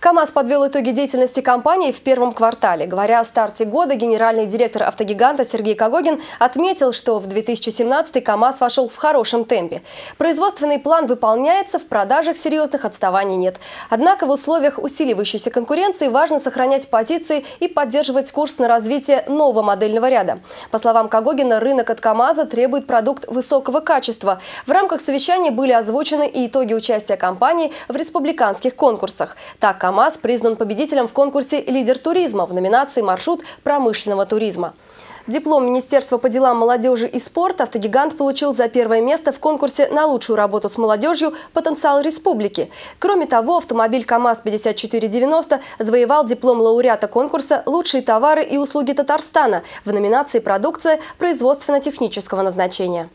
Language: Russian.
КАМАЗ подвел итоги деятельности компании в первом квартале. Говоря о старте года, генеральный директор автогиганта Сергей Когогин отметил, что в 2017 КАМАЗ вошел в хорошем темпе. Производственный план выполняется, в продажах серьезных отставаний нет. Однако в условиях усиливающейся конкуренции важно сохранять позиции и поддерживать курс на развитие нового модельного ряда. По словам Когогина, рынок от КАМАЗа требует продукт высокого качества. В рамках совещания были озвучены и итоги участия компании в республиканских конкурсах. Так, «Камаз» признан победителем в конкурсе «Лидер туризма» в номинации «Маршрут промышленного туризма». Диплом Министерства по делам молодежи и спорта автогигант получил за первое место в конкурсе на лучшую работу с молодежью «Потенциал республики». Кроме того, автомобиль КАМАЗ-5490 завоевал диплом лауреата конкурса «Лучшие товары и услуги Татарстана» в номинации «Продукция производственно-технического назначения».